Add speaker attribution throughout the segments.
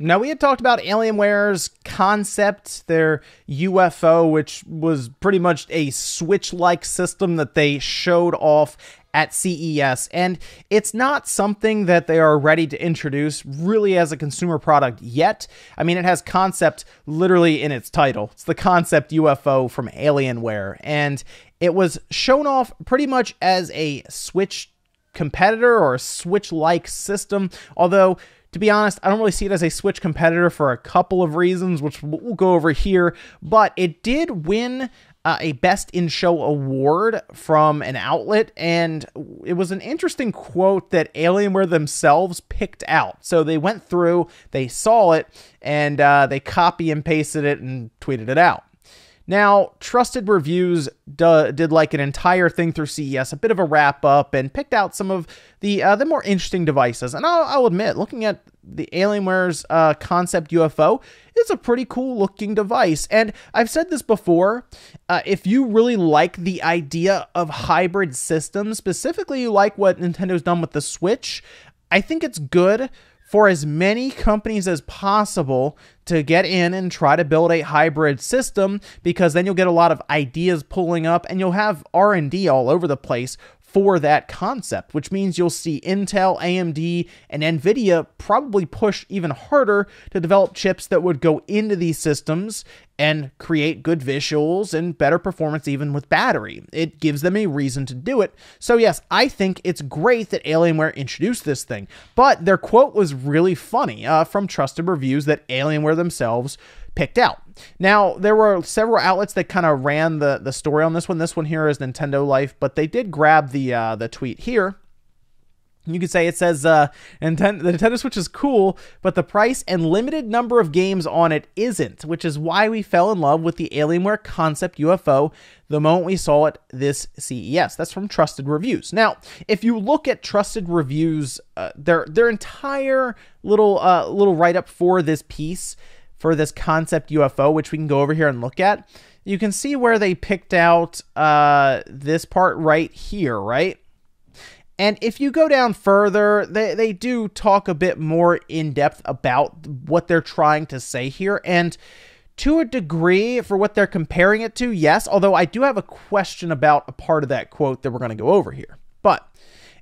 Speaker 1: Now, we had talked about Alienware's concept, their UFO, which was pretty much a Switch like system that they showed off at CES. And it's not something that they are ready to introduce really as a consumer product yet. I mean, it has concept literally in its title. It's the concept UFO from Alienware. And it was shown off pretty much as a Switch competitor or a Switch like system, although to be honest, I don't really see it as a Switch competitor for a couple of reasons, which we'll go over here, but it did win uh, a Best in Show award from an outlet, and it was an interesting quote that Alienware themselves picked out. So they went through, they saw it, and uh, they copy and pasted it and tweeted it out. Now, Trusted Reviews did like an entire thing through CES, a bit of a wrap up, and picked out some of the uh, the more interesting devices. And I'll, I'll admit, looking at the Alienware's uh, concept UFO, it's a pretty cool looking device. And I've said this before uh, if you really like the idea of hybrid systems, specifically you like what Nintendo's done with the Switch, I think it's good for as many companies as possible to get in and try to build a hybrid system because then you'll get a lot of ideas pulling up and you'll have R&D all over the place for that concept, which means you'll see Intel, AMD, and Nvidia probably push even harder to develop chips that would go into these systems and create good visuals and better performance even with battery. It gives them a reason to do it. So yes, I think it's great that Alienware introduced this thing, but their quote was really funny uh, from trusted reviews that Alienware themselves picked out. Now, there were several outlets that kind of ran the, the story on this one. This one here is Nintendo Life, but they did grab the uh, the tweet here. You could say it says uh, Nintendo, the Nintendo Switch is cool, but the price and limited number of games on it isn't, which is why we fell in love with the Alienware concept UFO the moment we saw it this CES. That's from Trusted Reviews. Now, if you look at Trusted Reviews, uh, their their entire little uh, little write up for this piece for this concept UFO, which we can go over here and look at, you can see where they picked out uh, this part right here, right? And if you go down further, they, they do talk a bit more in depth about what they're trying to say here. And to a degree, for what they're comparing it to, yes, although I do have a question about a part of that quote that we're going to go over here. But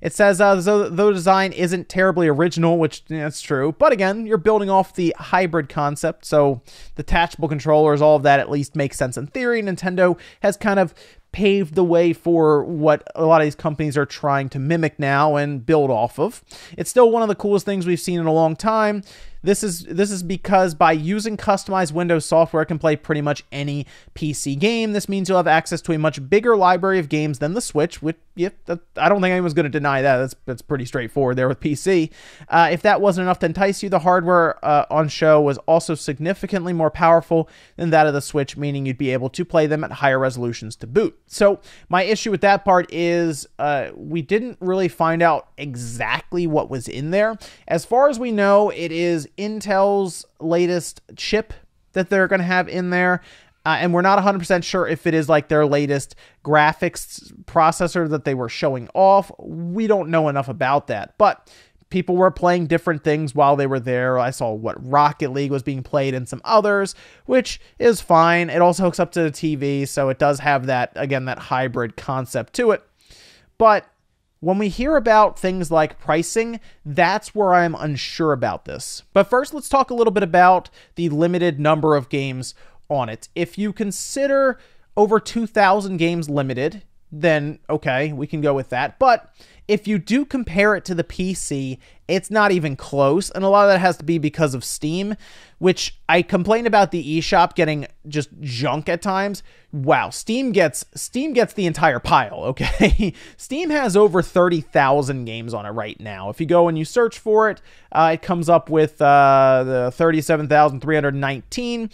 Speaker 1: it says, uh, though the design isn't terribly original, which that's yeah, true, but again, you're building off the hybrid concept, so detachable controllers, all of that at least makes sense in theory. Nintendo has kind of paved the way for what a lot of these companies are trying to mimic now and build off of. It's still one of the coolest things we've seen in a long time. This is this is because by using customized Windows software it can play pretty much any PC game. This means you'll have access to a much bigger library of games than the Switch, which yeah, I don't think anyone's going to deny that. That's that's pretty straightforward there with PC. Uh, if that wasn't enough to entice you, the hardware uh, on show was also significantly more powerful than that of the Switch, meaning you'd be able to play them at higher resolutions to boot. So my issue with that part is uh, we didn't really find out exactly what was in there. As far as we know, it is Intel's latest chip that they're going to have in there. Uh, and we're not 100% sure if it is like their latest graphics processor that they were showing off. We don't know enough about that. But people were playing different things while they were there. I saw what Rocket League was being played and some others, which is fine. It also hooks up to the TV, so it does have that, again, that hybrid concept to it. But when we hear about things like pricing, that's where I'm unsure about this. But first, let's talk a little bit about the limited number of games on it. If you consider over 2,000 games limited, then okay, we can go with that. But if you do compare it to the PC, it's not even close. And a lot of that has to be because of Steam, which I complain about the eShop getting just junk at times. Wow, Steam gets Steam gets the entire pile, okay? Steam has over 30,000 games on it right now. If you go and you search for it, uh, it comes up with uh, the 37,319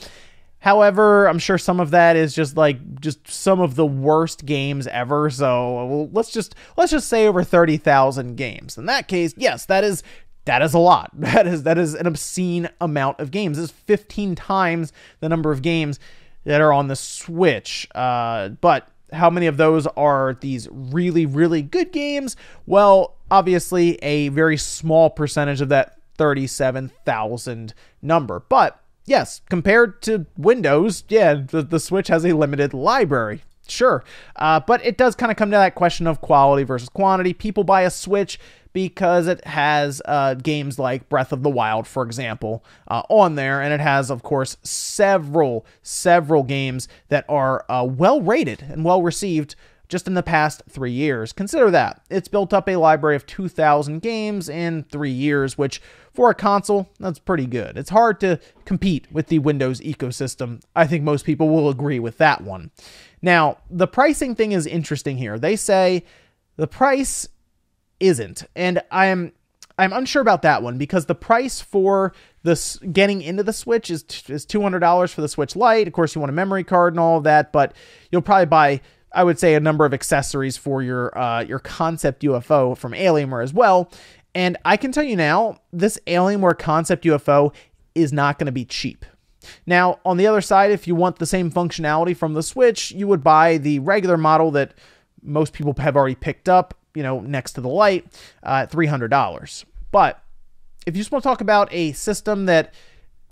Speaker 1: However, I'm sure some of that is just like just some of the worst games ever. So let's just let's just say over 30,000 games. In that case, yes, that is that is a lot. That is that is an obscene amount of games. It's 15 times the number of games that are on the Switch. Uh, but how many of those are these really really good games? Well, obviously a very small percentage of that 37,000 number. But yes, compared to Windows, yeah, the, the Switch has a limited library. Sure. Uh, but it does kind of come to that question of quality versus quantity. People buy a Switch because it has uh, games like Breath of the Wild, for example, uh, on there. And it has, of course, several, several games that are uh, well rated and well received just in the past three years. Consider that. It's built up a library of 2,000 games in three years, which for a console, that's pretty good. It's hard to compete with the Windows ecosystem. I think most people will agree with that one. Now, the pricing thing is interesting here. They say the price isn't, and I'm I'm unsure about that one because the price for this getting into the Switch is is two hundred dollars for the Switch Lite. Of course, you want a memory card and all of that, but you'll probably buy I would say a number of accessories for your uh, your concept UFO from Alienware as well. And I can tell you now, this Alienware concept UFO is not going to be cheap. Now, on the other side, if you want the same functionality from the Switch, you would buy the regular model that most people have already picked up, you know, next to the light, uh, $300. But if you just want to talk about a system that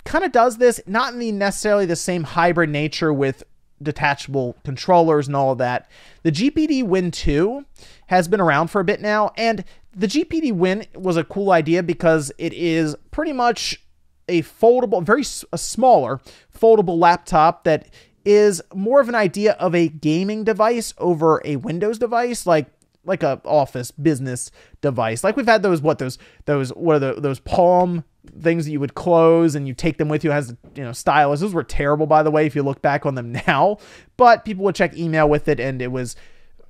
Speaker 1: kind of does this, not in the necessarily the same hybrid nature with detachable controllers and all of that. The GPD Win 2 has been around for a bit now, and the GPD Win was a cool idea because it is pretty much a foldable, very smaller foldable laptop that is more of an idea of a gaming device over a Windows device, like like a office business device, like we've had those what those those what are the, those Palm things that you would close and you take them with you as you know stylus. Those were terrible, by the way, if you look back on them now. But people would check email with it, and it was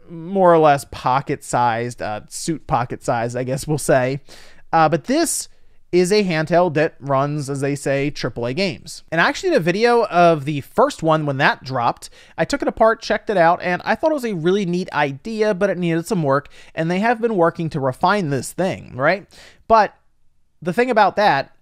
Speaker 1: more or less pocket sized, uh, suit pocket sized, I guess we'll say. Uh, but this is a handheld that runs, as they say, AAA games. And I actually did a video of the first one when that dropped. I took it apart, checked it out, and I thought it was a really neat idea, but it needed some work, and they have been working to refine this thing, right? But the thing about that,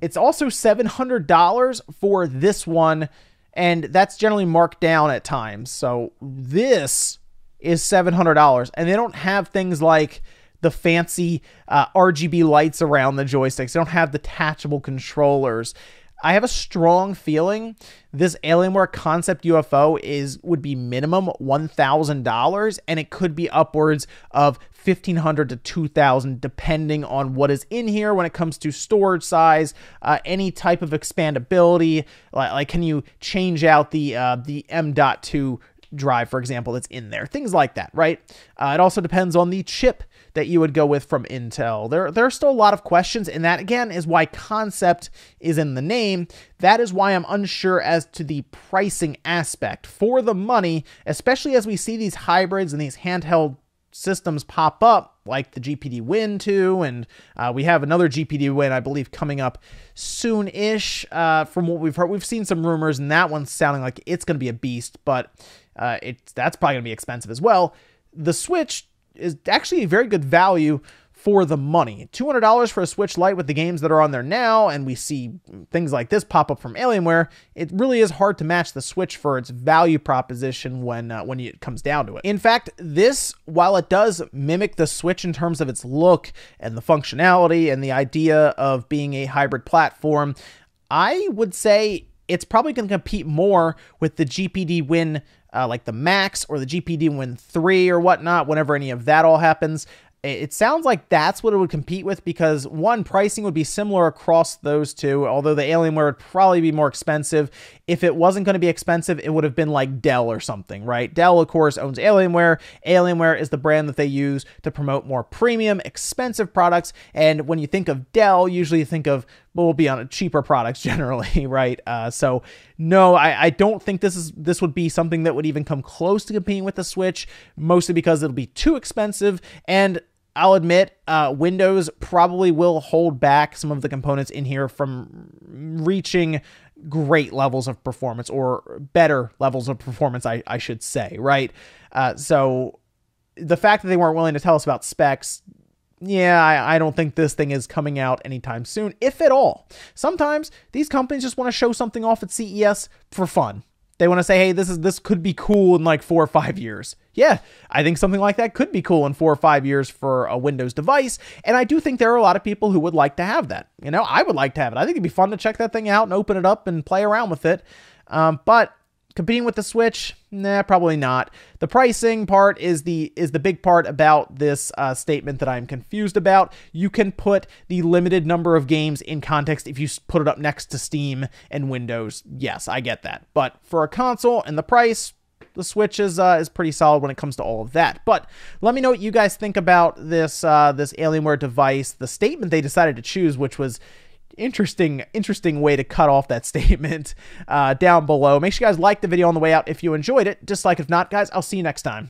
Speaker 1: it's also $700 for this one, and that's generally marked down at times. So this is $700, and they don't have things like the fancy uh, RGB lights around the joysticks, they don't have detachable controllers. I have a strong feeling this Alienware concept UFO is would be minimum $1,000 and it could be upwards of 1500 to 2000 depending on what is in here when it comes to storage size, uh, any type of expandability, like, like, can you change out the uh, the M.2 drive, for example, that's in there. Things like that, right? Uh, it also depends on the chip that you would go with from Intel. There, there are still a lot of questions, and that again is why concept is in the name. That is why I'm unsure as to the pricing aspect for the money, especially as we see these hybrids and these handheld systems pop up, like the GPD Win 2, and uh, we have another GPD Win, I believe, coming up soon-ish. Uh, from what we've heard, we've seen some rumors, and that one's sounding like it's going to be a beast, but uh, it that's probably going to be expensive as well. The Switch is actually a very good value for the money. $200 for a Switch Lite with the games that are on there now, and we see things like this pop up from Alienware. It really is hard to match the Switch for its value proposition when uh, when it comes down to it. In fact, this while it does mimic the Switch in terms of its look and the functionality and the idea of being a hybrid platform, I would say it's probably going to compete more with the GPD Win, uh, like the Max or the GPD Win 3 or whatnot, whenever any of that all happens it sounds like that's what it would compete with because one pricing would be similar across those two although the alienware would probably be more expensive if it wasn't going to be expensive it would have been like dell or something right dell of course owns alienware alienware is the brand that they use to promote more premium expensive products and when you think of dell usually you think of well, we'll be on cheaper products generally right uh, so no I, I don't think this is this would be something that would even come close to competing with the switch mostly because it'll be too expensive and I'll admit, uh, Windows probably will hold back some of the components in here from reaching great levels of performance or better levels of performance, I, I should say, right? Uh, so the fact that they weren't willing to tell us about specs yeah, I, I, don't think this thing is coming out anytime soon, if at all. Sometimes these companies just want to show something off at CES for fun. They want to say, hey, this is this could be cool in like four or five years. Yeah, I think something like that could be cool in four or five years for a Windows device. And I do think there are a lot of people who would like to have that. You know, I would like to have it. I think it'd be fun to check that thing out and open it up and play around with it. Um, but Competing with the Switch? Nah, probably not. The pricing part is the is the big part about this uh, statement that I'm confused about. You can put the limited number of games in context if you put it up next to Steam and Windows. Yes, I get that. But for a console and the price, the Switch is uh, is pretty solid when it comes to all of that. But let me know what you guys think about this uh, this Alienware device, the statement they decided to choose, which was interesting interesting way to cut off that statement uh, down below make sure you guys like the video on the way out if you enjoyed it dislike if not guys i'll see you next time